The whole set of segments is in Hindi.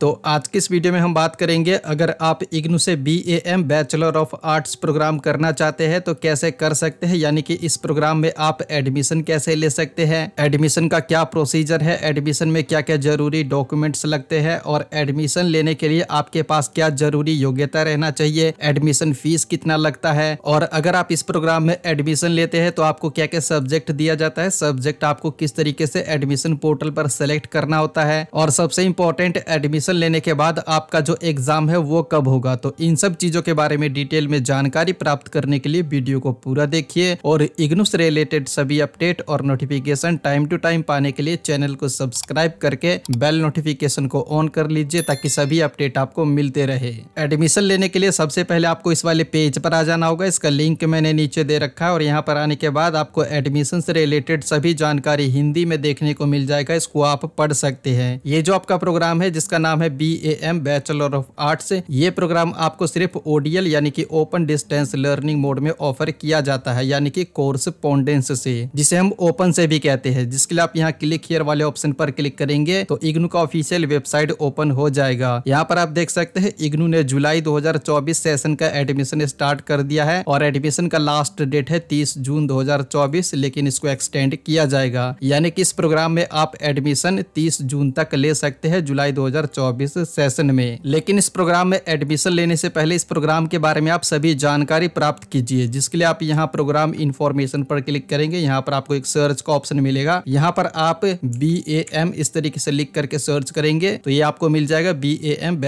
तो आज के इस वीडियो में हम बात करेंगे अगर आप इग्नू से B A M bachelor of arts programme करना चाहते हैं तो कैसे कर सकते हैं यानी कि इस प्रोग्राम में आप एडमिशन कैसे ले सकते हैं एडमिशन का क्या प्रोसीजर है एडमिशन में क्या क्या जरूरी डॉक्यूमेंट्स लगते हैं और एडमिशन लेने के लिए आपके पास क्या जरूरी योग्यता रहना चाहिए एडमिशन फीस कितना लगता है और अगर आप इस प्रोग्राम में एडमिशन लेते हैं तो आपको क्या क्या सब्जेक्ट दिया जाता है सब्जेक्ट आपको किस तरीके से एडमिशन पोर्टल पर सेलेक्ट करना होता है और सबसे इम्पोर्टेंट एडमिशन एडमिशन लेने के बाद आपका जो एग्ज़ाम है वो कब होगा तो इन सब चीज़ों के बारे में डिटेल में जानकारी प्राप्त करने के लिए वीडियो को पूरा देखिए और इग्नो से रिलेटेड सभी अपडेट और नोटिफिकेशन टाइम टू टाइम पाने के लिए चैनल को सब्सक्राइब करके बेल नोटिफिकेशन को ऑन कर लीजिए ताकि सभी अपडेट आपको मिलते रहे एडमिशन लेने के लिए सबसे पहले आपको इस वाले पेज पर आ जाना होगा इसका लिंक मैंने नीचे दे रखा है और यहाँ पर आने के बाद आपको एडमिशन से रिलेटेड सभी जानकारी हिंदी में देखने को मिल जाएगा इसको आप पढ़ सकते हैं ये जो आपका प्रोग्राम है जिसका नाम प्रोग्राम है B A M bachelor of arts ये प्रोग्राम आपको सिर्फ ओडीएल यानी कि ओपन डिस्टेंस लर्निंग मोड में ऑफर किया जाता है यानी कि कोर्स पोन्डेंस से जिसे हम ओपन से भी कहते हैं जिसके लिए आप यहाँ क्लिक हियर वाले ऑप्शन पर क्लिक करेंगे तो इग्नू का ऑफिशियल वेबसाइट ओपन हो जाएगा यहाँ पर आप देख सकते हैं इग्नू ने जुलाई दो सेशन का एडमिशन स्टार्ट कर दिया है और एडमिशन का लास्ट डेट है तीस जून दो लेकिन इसको एक्सटेंड किया जाएगा यानी कि इस प्रोग्राम में आप एडमिशन तीस जून तक ले सकते हैं जुलाई दो 2024 सेशन में लेकिन इस प्रोग्राम में एडमिशन लेने से पहले इस प्रोग्राम के बारे में आप सभी जानकारी प्राप्त कीजिए जिसके लिए आप यहाँ प्रोग्राम इन्फॉर्मेशन पर क्लिक करेंगे यहाँ पर आपको एक सर्च का ऑप्शन मिलेगा यहाँ पर आप बी इस तरीके से लिख करके सर्च करेंगे तो ये आपको मिल जाएगा बी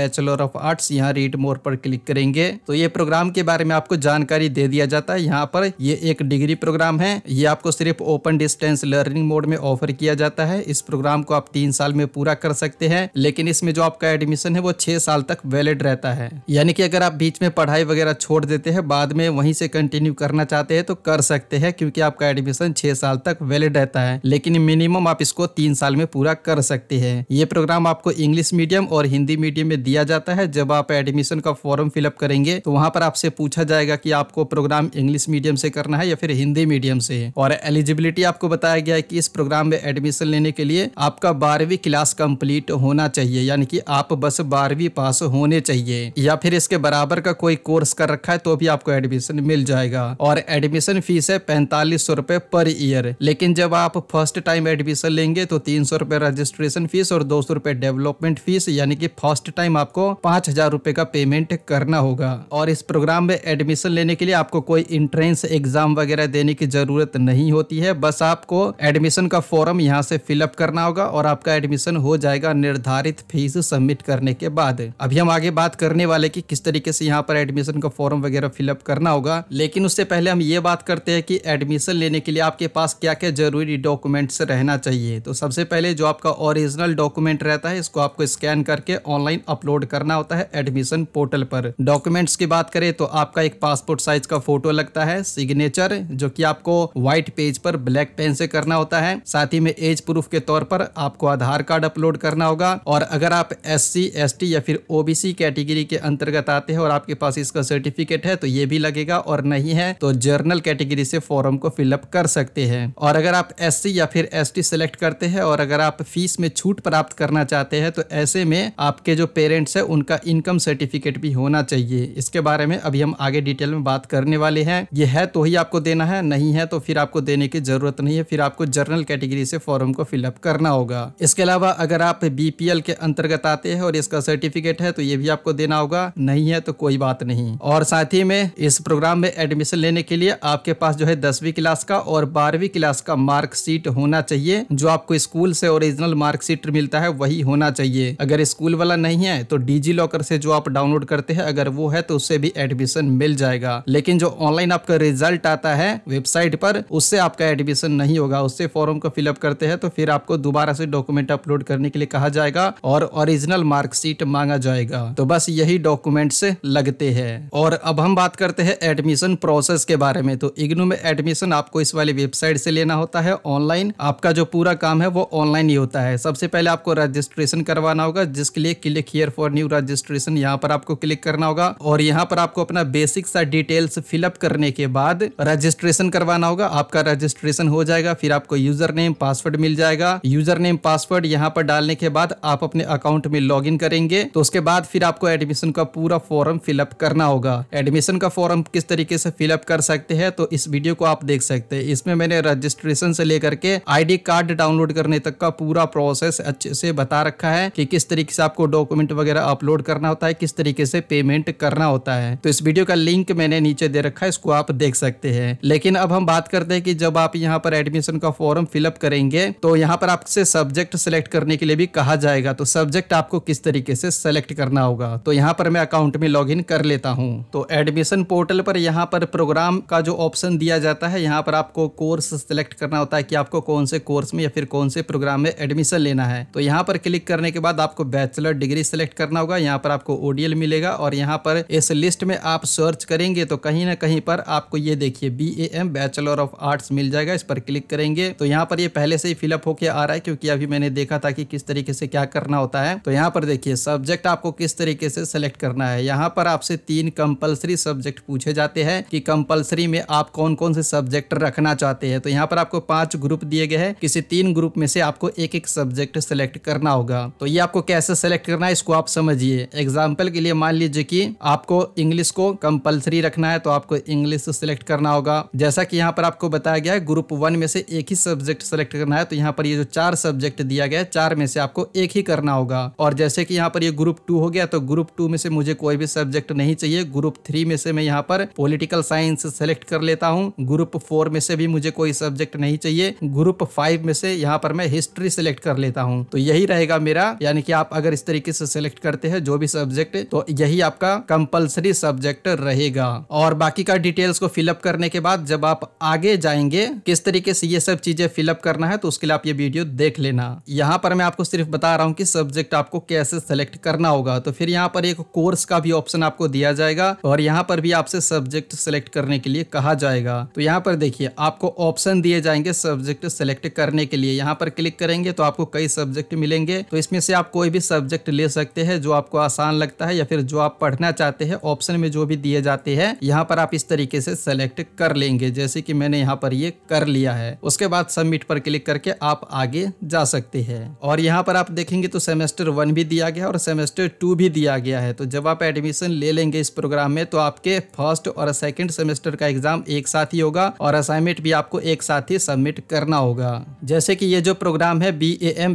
बैचलर ऑफ आर्ट्स यहाँ रीड मोर पर क्लिक करेंगे तो ये प्रोग्राम के बारे में आपको जानकारी दे दिया जाता है यहाँ पर ये एक डिग्री प्रोग्राम है ये आपको सिर्फ ओपन डिस्टेंस लर्निंग मोड में ऑफर किया जाता है इस प्रोग्राम को आप तीन साल में पूरा कर सकते हैं लेकिन इसमें जो आपका एडमिशन है वो छः साल तक वैलिड रहता है यानी कि अगर आप बीच में पढ़ाई वगैरह छोड़ देते हैं बाद में वहीं से कंटिन्यू करना चाहते हैं तो कर सकते हैं क्योंकि आपका एडमिशन छः साल तक वैलिड रहता है लेकिन मिनिमम आप इसको तीन साल में पूरा कर सकते हैं ये प्रोग्राम आपको इंग्लिश मीडियम और हिंदी मीडियम में दिया जाता है जब आप एडमिशन का फॉर्म फिलअप करेंगे तो वहाँ पर आपसे पूछा जाएगा कि आपको प्रोग्राम इंग्लिश मीडियम से करना है या फिर हिंदी मीडियम से और एलिजिबिलिटी आपको बताया गया है कि इस प्रोग्राम में एडमिशन लेने के लिए आपका बारहवीं क्लास कंप्लीट होना चाहिए यानी कि आप बस बारहवीं पास होने चाहिए या फिर इसके बराबर का कोई कोर्स कर रखा है तो भी आपको एडमिशन मिल जाएगा और एडमिशन फीस है पैंतालीस सौ रूपए पर ईयर लेकिन जब आप फर्स्ट टाइम एडमिशन लेंगे तो तीन सौ रूपए रजिस्ट्रेशन फीस और दो सौ रूपए डेवलपमेंट फीस यानी कि फर्स्ट टाइम आपको पांच हजार रूपए का पेमेंट करना होगा और इस प्रोग्राम में एडमिशन लेने के लिए आपको कोई इंट्रेंस एग्जाम वगैरह देने की जरूरत नहीं होती है बस आपको एडमिशन का फॉर्म यहाँ से फिलअप करना होगा और आपका एडमिशन हो जाएगा निर्धारित फीस सबमिट करने के बाद अभी हम आगे बात करने वाले कि किस तरीके से यहाँ पर एडमिशन का फॉर्म वगैरह फिलअप करना होगा लेकिन उससे पहले हम ये बात करते हैं कि एडमिशन लेने के लिए आपके पास क्या क्या जरूरी डॉक्यूमेंट्स रहना चाहिए तो सबसे पहले जो आपका ओरिजिनल डॉक्यूमेंट रहता है इसको आपको स्कैन करके ऑनलाइन अपलोड करना होता है एडमिशन पोर्टल पर डॉक्यूमेंट्स की बात करें तो आपका एक पासपोर्ट साइज का फोटो लगता है सिग्नेचर जो कि आपको व्हाइट पेज पर ब्लैक पेन से करना होता है साथ ही में एज प्रूफ के तौर पर आपको आधार कार्ड अपलोड करना होगा और अगर आप एससी एसटी या फिर ओबीसी कैटेगरी के अंतर्गत आते हैं और आपके पास इसका सर्टिफिकेट है तो ये भी लगेगा और नहीं है तो जर्नल कैटेगरी से फॉर्म को फिलअप कर सकते हैं और अगर आप एस या फिर एस सिलेक्ट करते हैं और अगर आप फीस में छूट प्राप्त करना चाहते हैं तो ऐसे में आपके जो पेरेंट्स है उनका इनकम सर्टिफिकेट भी होना चाहिए इसके बारे में अभी हम आगे डिटेल में बात करने वाले हैं ये है तो ही आपको देना है नहीं है तो फिर आपको देने की जरूरत नहीं है फिर आपको जर्नल कैटेगरी से फॉर्म को फिलअप करना होगा इसके अलावा अगर आप बीपीएल के अंतर्गत बताते हैं और इसका सर्टिफिकेट है तो ये भी आपको देना होगा नहीं है तो कोई बात नहीं और साथ ही में इस प्रोग्राम में एडमिशन लेने के लिए आपके पास जो है दसवीं क्लास का और बारहवीं क्लास का मार्कशीट होना चाहिए जो आपको स्कूल से ओरिजिनल मार्कशीट मिलता है वही होना चाहिए अगर स्कूल वाला नहीं है तो डीजी लॉकर से जो आप डाउनलोड करते हैं अगर वो है तो उससे भी एडमिशन मिल जाएगा लेकिन जो ऑनलाइन आपका रिजल्ट आता है वेबसाइट पर उससे आपका एडमिशन नहीं होगा उससे फॉर्म को फिलअप करते हैं तो फिर आपको दोबारा से डॉक्यूमेंट अपलोड करने के लिए कहा जाएगा और ओरिजिनल मार्कशीट मांगा जाएगा तो बस यही डॉक्यूमेंट्स लगते हैं और अब हम बात करते हैं एडमिशन प्रोसेस के बारे में तो इग्नू में एडमिशन आपको इस वाली वेबसाइट से लेना होता है ऑनलाइन आपका जो पूरा काम है वो ऑनलाइन ही होता है सबसे पहले आपको रजिस्ट्रेशन करवाना होगा जिसके लिए click here for new registration यहाँ पर आपको क्लिक करना होगा और यहाँ पर आपको अपना बेसिक सा डिटेल्स फिलअप करने के बाद रजिस्ट्रेशन करवाना होगा आपका रजिस्ट्रेशन हो जाएगा फिर आपको यूजर नेम पासवर्ड मिल जाएगा यूजर नेम पासवर्ड यहाँ पर डालने के बाद आप अपने अकाउंट अकाउंट में लॉग इन करेंगे तो उसके बाद फिर आपको एडमिशन का पूरा फॉर्म फिलअप करना होगा एडमिशन का फॉर्म किस तरीके से फिलअप कर सकते हैं तो इस वीडियो को आप देख सकते हैं इसमें मैंने रजिस्ट्रेशन से लेकर के आईडी कार्ड डाउनलोड करने तक का पूरा प्रोसेस अच्छे से बता रखा है कि किस तरीके से आपको डॉक्यूमेंट वगैरह अपलोड करना होता है किस तरीके से पेमेंट करना होता है तो इस वीडियो का लिंक मैंने नीचे दे रखा है इसको आप देख सकते हैं लेकिन अब हम बात करते हैं कि जब आप यहाँ पर एडमिशन का फॉर्म फिलअप करेंगे तो यहाँ पर आपसे सब्जेक्ट सिलेक्ट करने के लिए भी कहा जाएगा तो सब्जेक्ट सब्जेक्ट आपको किस तरीके से सेलेक्ट करना होगा तो यहाँ पर मैं अकाउंट में इन कर लेता हूँ तो एडमिशन पोर्टल पर यहाँ पर प्रोग्राम का जो ऑप्शन दिया जाता है यहाँ पर आपको कोर्स सेलेक्ट करना होता है कि आपको कौन से कोर्स में या फिर कौन से प्रोग्राम में एडमिशन लेना है तो यहाँ पर क्लिक करने के बाद आपको बैचलर डिग्री सेलेक्ट करना होगा यहाँ पर आपको ओडीएल मिलेगा और यहाँ पर इस लिस्ट में आप सर्च करेंगे तो कहीं ना कहीं पर आपको ये देखिए B M bachelor of arts मिल जाएगा इस पर क्लिक करेंगे तो यहाँ पर ये पहले से ही फिलअप होके आ रहा है क्योंकि अभी मैंने देखा था कि किस तरीके से क्या करना होता है तो यहाँ पर देखिए सब्जेक्ट आपको किस तरीके से सिलेक्ट करना है यहाँ पर आपसे तीन कंपलसरी सब्जेक्ट पूछे जाते हैं कि कंपलसरी में आप कौन कौन से सब्जेक्ट रखना चाहते हैं तो यहाँ पर आपको पांच ग्रुप दिए गए हैं किसी तीन ग्रुप में से आपको एक एक सब्जेक्ट सेलेक्ट करना होगा तो ये आपको कैसे सेलेक्ट करना है इसको आप समझिए एग्जाम्पल के लिए मान लीजिए की आपको इंग्लिश को कंपल्सरी रखना है तो आपको इंग्लिश सेलेक्ट करना होगा जैसा की यहाँ पर आपको बताया गया है ग्रुप वन में से एक ही सब्जेक्ट सेलेक्ट करना है तो यहाँ पर ये जो चार सब्जेक्ट दिया गया है चार में से आपको एक ही करना होगा और जैसे कि यहाँ पर ये ग्रुप टू हो गया तो ग्रुप टू में से मुझे कोई भी सब्जेक्ट नहीं चाहिए ग्रुप थ्री में से मैं यहाँ पर पोलिटिकल साइंस सेलेक्ट कर लेता हूँ ग्रुप फोर में से भी मुझे कोई सब्जेक्ट नहीं चाहिए ग्रुप फाइव में से यहाँ पर मैं हिस्ट्री सेलेक्ट कर लेता हूँ तो यही रहेगा मेरा यानी कि आप अगर इस तरीके से सिलेक्ट करते हैं जो भी सब्जेक्ट तो यही आपका कंपल्सरी सब्जेक्ट रहेगा और बाकी का डिटेल्स को फिलअप करने के बाद जब आप आगे जाएंगे किस तरीके से ये सब चीजें फिलअप करना है तो उसके लिए आप ये वीडियो देख लेना यहाँ पर मैं आपको सिर्फ बता रहा हूँ कि सब्जेक्ट आपको कैसे सेलेक्ट करना होगा तो फिर यहाँ पर एक कोर्स का भी ऑप्शन आपको दिया जाएगा और यहाँ पर भी आपसे सब्जेक्ट सेलेक्ट करने के लिए कहा जाएगा तो यहाँ पर देखिए आपको ऑप्शन दिए जाएंगे सब्जेक्ट सेलेक्ट करने के लिए यहाँ पर क्लिक करेंगे तो आपको कई सब्जेक्ट मिलेंगे तो इसमें से आप कोई भी सब्जेक्ट ले सकते हैं जो आपको आसान लगता है या फिर जो आप पढ़ना चाहते हैं ऑप्शन में जो भी दिए जाते हैं यहाँ पर आप इस तरीके से सेलेक्ट कर लेंगे जैसे कि मैंने यहाँ पर ये कर लिया है उसके बाद सबमिट पर क्लिक करके आप आगे जा सकते हैं और यहाँ पर आप देखेंगे तो सेमेस्टर वन भी दिया गया और सेमेस्टर टू भी दिया गया है तो जब आप एडमिशन ले लेंगे इस प्रोग्राम में तो आपके फर्स्ट और सेकेंड सेमेस्टर का एग्जाम एक साथ ही होगा और असाइनमेंट भी आपको एक साथ ही सबमिट करना होगा जैसे कि ये जो प्रोग्राम है बी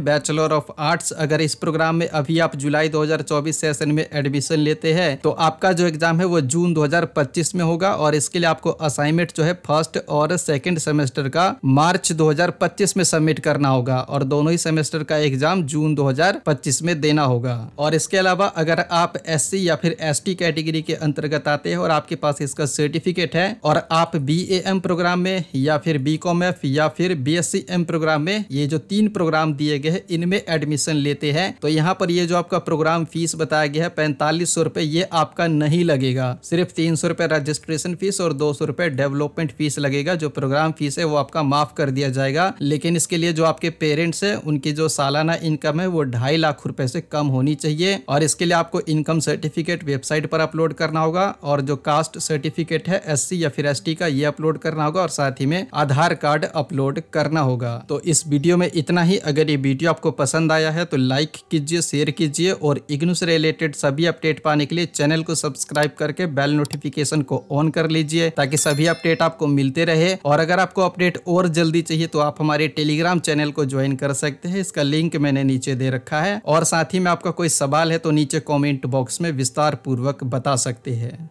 बैचलर ऑफ आर्ट्स अगर इस प्रोग्राम में अभी आप जुलाई 2024 सेशन में एडमिशन लेते हैं तो आपका जो एग्जाम है वो जून 2025 में होगा और इसके लिए आपको असाइनमेंट जो है फर्स्ट और सेकेंड सेमेस्टर का मार्च 2025 में सबमिट करना होगा और दोनों ही सेमेस्टर का एग्जाम जून 2025 इसमें देना होगा और इसके अलावा अगर आप एस या फिर एस कैटेगरी के अंतर्गत आते हैं और आपके पास इसका सर्टिफिकेट है और आप बी प्रोग्राम में या फिर बी या फिर बी प्रोग्राम में ये जो तीन प्रोग्राम दिए गए हैं इनमें एडमिशन लेते हैं तो यहाँ पर ये जो आपका प्रोग्राम फीस बताया गया है पैंतालीस सौ रूपए ये आपका नहीं लगेगा सिर्फ तीन सौ रुपए रजिस्ट्रेशन फीस और दो सौ रूपए डेवलपमेंट फीस लगेगा जो प्रोग्राम फीस है वो आपका माफ कर दिया जाएगा लेकिन इसके लिए जो आपके पेरेंट्स है उनकी जो सालाना इनकम है वो ढाई लाख रुपए से कम होनी चाहिए और इसके लिए आपको इनकम सर्टिफिकेट वेबसाइट पर अपलोड करना होगा और जो कास्ट सर्टिफिकेट है एस या फिर एस का ये अपलोड करना होगा और साथ ही में आधार कार्ड अपलोड करना होगा तो इस वीडियो में इतना ही अगर ये वीडियो आपको पसंद आया है तो लाइक कीजिए शेयर कीजिए और इग्नू से रिलेटेड सभी अपडेट पाने के लिए चैनल को सब्सक्राइब करके बेल नोटिफिकेशन को ऑन कर लीजिए ताकि सभी अपडेट आपको मिलते रहे और अगर आपको अपडेट और जल्दी चाहिए तो आप हमारे टेलीग्राम चैनल को ज्वाइन कर सकते हैं इसका लिंक मैंने नीचे दे रखा है और और साथ ही में आपका कोई सवाल है तो नीचे कमेंट बॉक्स में विस्तार पूर्वक बता सकते हैं